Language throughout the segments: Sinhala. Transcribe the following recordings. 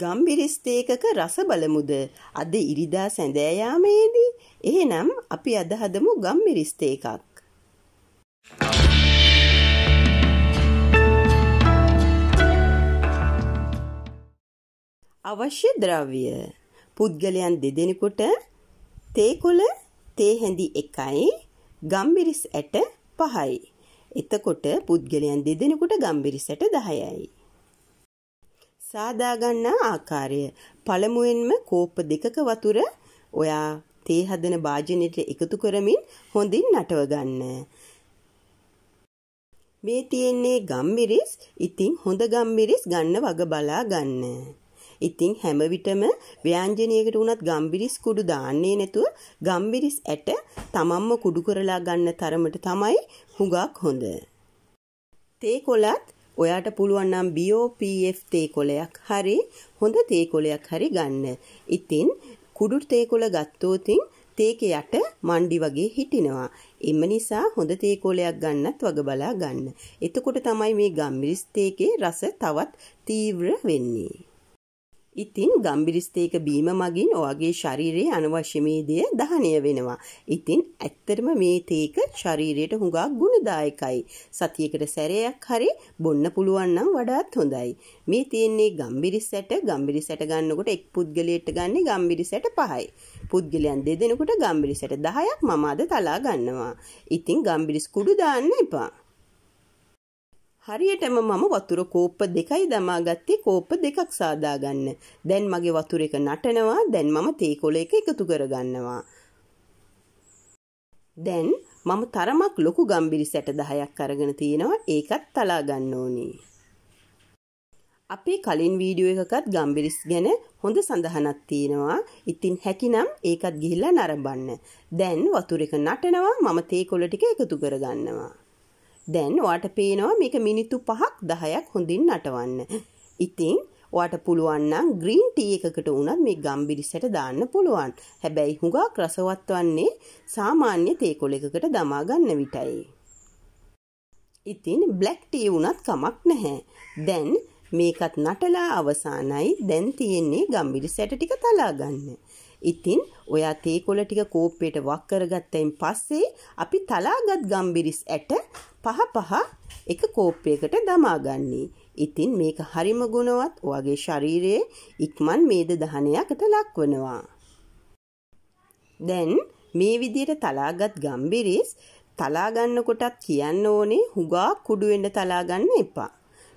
ගම්බිරිස්තේකක රස බලමුද අද ඉරිදා සැඳෑ යාමේදී එහෙනම් අපි අද හදමු ගම්බිරිස්තේකක් අවශ්‍ය ද්‍රව්‍ය පුද්ගලයන් දෙදෙනෙකුට තේකොළ තේ හැඳි එකයි ගම්බිරිස් ඇට පහයි එතකොට පුද්ගලයන් දෙදෙනෙකුට ගම්බිරිසට දහයයි සාදා ගන්නා ආකාරය පළමුවෙන්ම කෝප දෙකක වතුර ඔයා තේ හදන භාජනයට එකතු කරමින් හොඳින් නටව ගන්න. මේ තියෙන්නේ ගම්මිරිස්. ඉතින් හොඳ ගම්මිරිස් ගන්න වග බලා ගන්න. ඉතින් හැම විටම ව්‍යංජනයකට වුණත් ගම්බිරිස් කුඩු දාන්නේ නැතුව ගම්බිරිස් ඇට තමන්ම කුඩු කරලා ගන්න තරමට තමයි හුඟක් හොඳ. තේ කොළත් ඔයාට පුළුවන් නම් BOPF තේ කොලයක් හරි හොඳ තේ කොලයක් හරි ගන්න. ඉතින් කුඩු තේ කොල ගත්තෝතින් තේක යට මණ්ඩි වගේ හිටිනවා. එම නිසා හොඳ තේ කොලයක් ගන්නත් වග බලා ගන්න. එතකොට තමයි මේ ගම්මිරිස් තේකේ රස තවත් තීව්‍ර වෙන්නේ. ඉතින් ගම්බිරිස්තේක බීම මගින් ඔයාගේ ශරීරයේ අනවශ්‍ය මේදය දහනය වෙනවා. ඉතින් ඇත්තරම මේ තේක ශරීරයට හුඟක් ගුණදායකයි. සතියකට සැරයක් හරි බොන්න පුළුවන් නම් වඩාත් හොඳයි. මේ තියෙන්නේ ගම්බිරිසැට ගම්බිරිසැට ගන්නකොට එක් පුද්ගලයෙක්ට ගන්න ගම්බිරිසැට 5යි. පුද්ගලයන් දෙදෙනෙකුට ගම්බිරිසැට 10ක් මම අද තලා ගන්නවා. ඉතින් ගම්බිරිස් කුඩු දාන්න එපා. හරියටම මම වතුර කෝප්ප දෙකයි දමාගත්තේ කෝප්ප දෙකක් සාදා ගන්න. දැන් මගේ වතුර එක නටනවා. දැන් මම තේ කොළ එක එකතු කරගන්නවා. දැන් මම තරමක් ලොකු ගම්බිරි සැට 10ක් අරගෙන තිනවා. ඒකත් තලා ගන්න ඕනි. අපේ කලින් වීඩියෝ එකකත් ගම්බිරිස් ගැන හොඳ සඳහනක් තියෙනවා. ඉතින් හැකිනම් ඒකත් ගිහිල්ලා නරඹන්න. දැන් වතුර එක නටනවා. මම තේ කොළ ටික එකතු කරගන්නවා. දැන් ඔයාට පේනවා මේක මිනිත්තු 5ක් 10ක් හොඳින් නටවන්න. ඉතින් ඔයාට පුළුවන් නම් green tea එකකට වුණත් මේ ගම්බිරිසට දාන්න පුළුවන්. හැබැයි හුඟක් රසවත් වන්නේ සාමාන්‍ය තේ කොලයකට දමා ගන්න විටයි. ඉතින් black tea වුණත් කමක් නැහැ. දැන් මේකත් නටලා අවසానයි. දැන් තියෙන්නේ ගම්බිරිසට ටික තලා ගන්න. ඉතින් ඔයා තේකොළ ටික කෝප්පයට වක් කරගත්තයින් පස්සේ අපි තලාගත් ගම්බිරිස් ඇට පහ පහ එක කෝප්පයකට දමාගන්නේ. ඉතින් මේක හරිම ගුණවත් ඔයාගේ ශරීරයේ ඉක්මන් මේද දහනයකට ලක්වනවා. දැන් මේ විදිහට තලාගත් ගම්බිරිස් තලාගන්න කොටත් කියන්න ඕනේ හුගා කුඩු වෙන්න තලාගන්න එපා.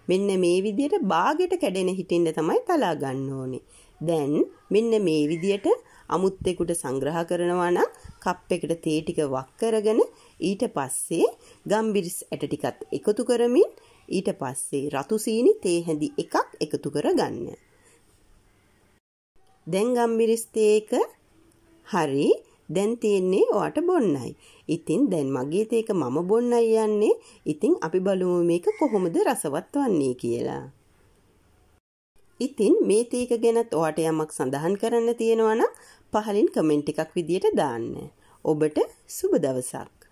මෙන්න මේ විදිහට බාගෙට කැඩෙන හිටින්න තමයි තලා ගන්න ඕනේ. දැන් මෙන්න මේ විදිහට අමුත්තෙකුට සංග්‍රහ කරනවා නම් කප් එකට තේ ටික වක් කරගෙන ඊට පස්සේ ගම්බිරිස් ඇට ටිකත් එකතු කරමින් ඊට පස්සේ රතු සීනි තේ හැඳි එකක් එකතු කරගන්න. දැන් ගම්බිරිස් තේ එක හරි දැන් තියෙන්නේ ඔයාට බොන්නයි. ඉතින් දැන් මගේ තේක මම බොන්නයි යන්නේ. ඉතින් අපි බලමු මේක කොහොමද රසවත් වන්නේ කියලා. ඉතින් මේ ටීක ගැනත් ඔයාට යමක් සඳහන් කරන්න තියෙනවා නම් පහලින් කමෙන්ට් එකක් විදියට දාන්න. ඔබට සුබ දවසක්.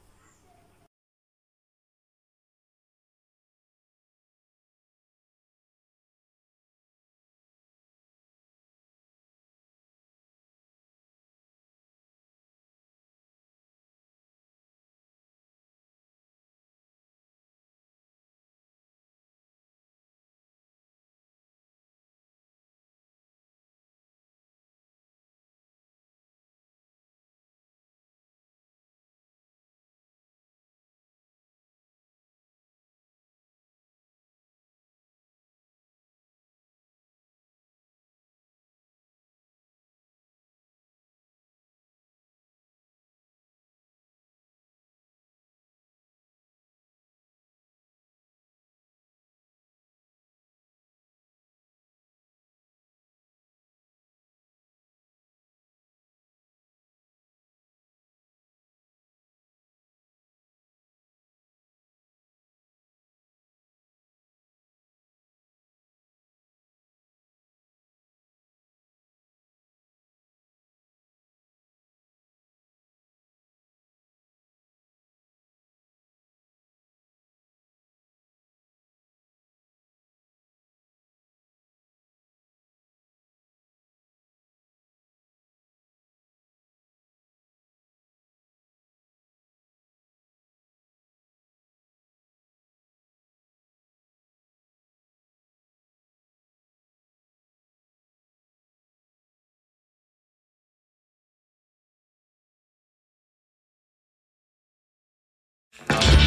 Thank